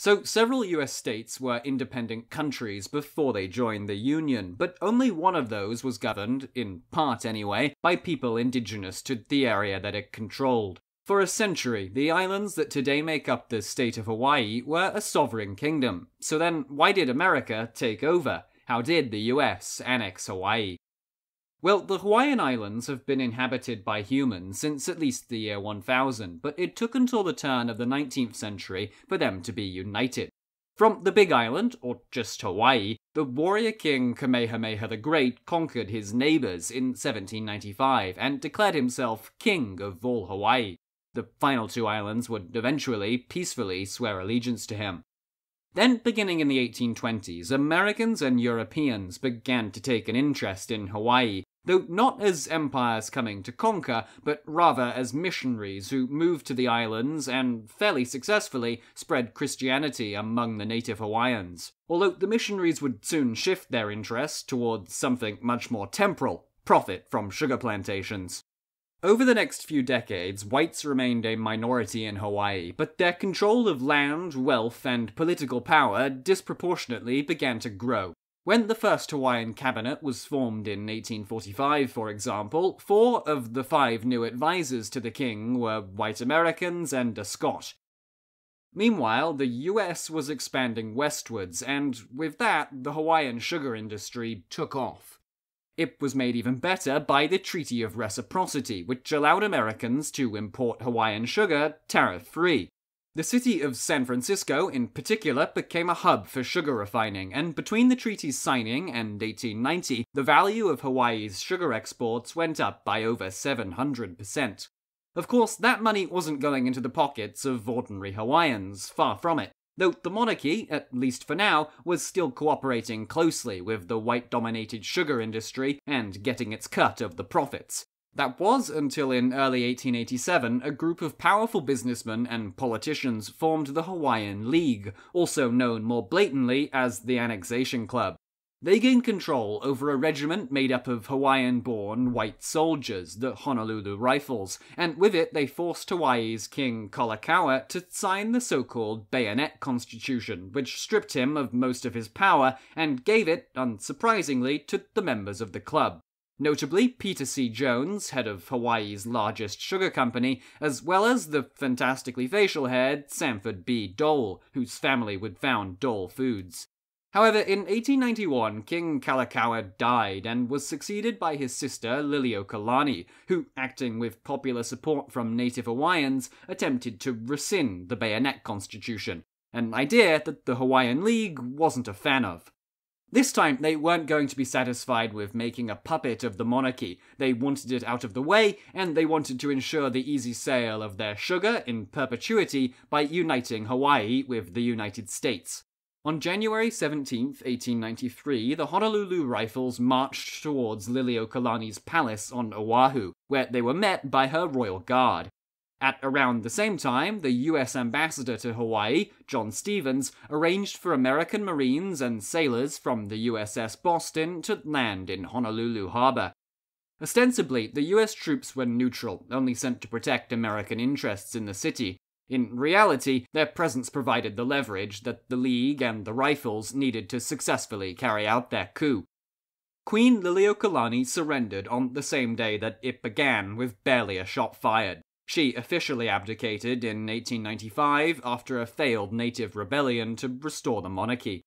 So, several US states were independent countries before they joined the Union, but only one of those was governed, in part anyway, by people indigenous to the area that it controlled. For a century, the islands that today make up the state of Hawaii were a sovereign kingdom. So then, why did America take over? How did the US annex Hawaii? Well, the Hawaiian Islands have been inhabited by humans since at least the year 1000, but it took until the turn of the 19th century for them to be united. From the Big Island, or just Hawaii, the warrior king Kamehameha the Great conquered his neighbors in 1795 and declared himself king of all Hawaii. The final two islands would eventually peacefully swear allegiance to him. Then, beginning in the 1820s, Americans and Europeans began to take an interest in Hawaii though not as empires coming to conquer, but rather as missionaries who moved to the islands and fairly successfully spread Christianity among the native Hawaiians. Although the missionaries would soon shift their interest towards something much more temporal profit from sugar plantations. Over the next few decades, whites remained a minority in Hawaii, but their control of land, wealth, and political power disproportionately began to grow. When the first Hawaiian cabinet was formed in 1845, for example, four of the five new advisers to the king were white Americans and a Scot. Meanwhile, the US was expanding westwards, and with that, the Hawaiian sugar industry took off. It was made even better by the Treaty of Reciprocity, which allowed Americans to import Hawaiian sugar tariff free. The city of San Francisco, in particular, became a hub for sugar refining, and between the treaty's signing and 1890, the value of Hawaii's sugar exports went up by over 700%. Of course, that money wasn't going into the pockets of ordinary Hawaiians, far from it, though the monarchy, at least for now, was still cooperating closely with the white dominated sugar industry and getting its cut of the profits. That was until in early 1887, a group of powerful businessmen and politicians formed the Hawaiian League, also known more blatantly as the Annexation Club. They gained control over a regiment made up of Hawaiian born white soldiers, the Honolulu Rifles, and with it they forced Hawaii's King Kalakaua to sign the so called Bayonet Constitution, which stripped him of most of his power and gave it, unsurprisingly, to the members of the club. Notably, Peter C. Jones, head of Hawaii's largest sugar company, as well as the fantastically facial haired Sanford B. Dole, whose family would found Dole Foods. However, in 1891, King Kalakaua died and was succeeded by his sister Liliuokalani, who, acting with popular support from native Hawaiians, attempted to rescind the Bayonet Constitution, an idea that the Hawaiian League wasn't a fan of. This time, they weren't going to be satisfied with making a puppet of the monarchy. They wanted it out of the way, and they wanted to ensure the easy sale of their sugar in perpetuity by uniting Hawaii with the United States. On January 17, 1893, the Honolulu Rifles marched towards Liliuokalani's palace on Oahu, where they were met by her royal guard. At around the same time, the US ambassador to Hawaii, John Stevens, arranged for American Marines and sailors from the USS Boston to land in Honolulu harbor. Ostensibly, the US troops were neutral, only sent to protect American interests in the city. In reality, their presence provided the leverage that the League and the Rifles needed to successfully carry out their coup. Queen Liliuokalani surrendered on the same day that it began, with barely a shot fired. She officially abdicated in 1895 after a failed native rebellion to restore the monarchy.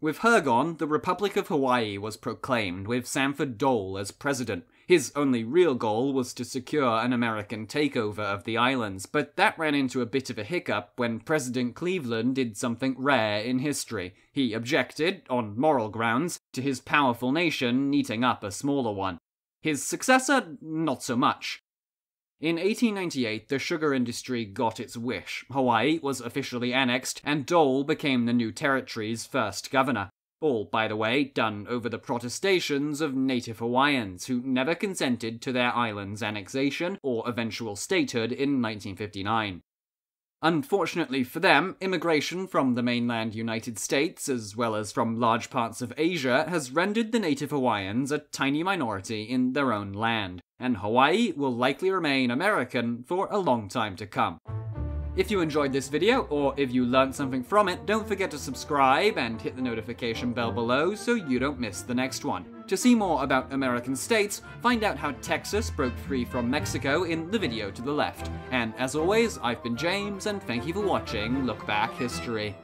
With her gone, the Republic of Hawaii was proclaimed with Sanford Dole as president. His only real goal was to secure an American takeover of the islands, but that ran into a bit of a hiccup when President Cleveland did something rare in history. He objected, on moral grounds, to his powerful nation eating up a smaller one. His successor, not so much. In 1898, the sugar industry got its wish. Hawaii was officially annexed, and Dole became the new territory's first governor. All, by the way, done over the protestations of native Hawaiians, who never consented to their island's annexation or eventual statehood in 1959. Unfortunately for them, immigration from the mainland United States, as well as from large parts of Asia, has rendered the native Hawaiians a tiny minority in their own land and Hawaii will likely remain American for a long time to come. If you enjoyed this video, or if you learned something from it, don't forget to subscribe and hit the notification bell below so you don't miss the next one. To see more about American states, find out how Texas broke free from Mexico in the video to the left. And as always, I've been James, and thank you for watching Look Back History.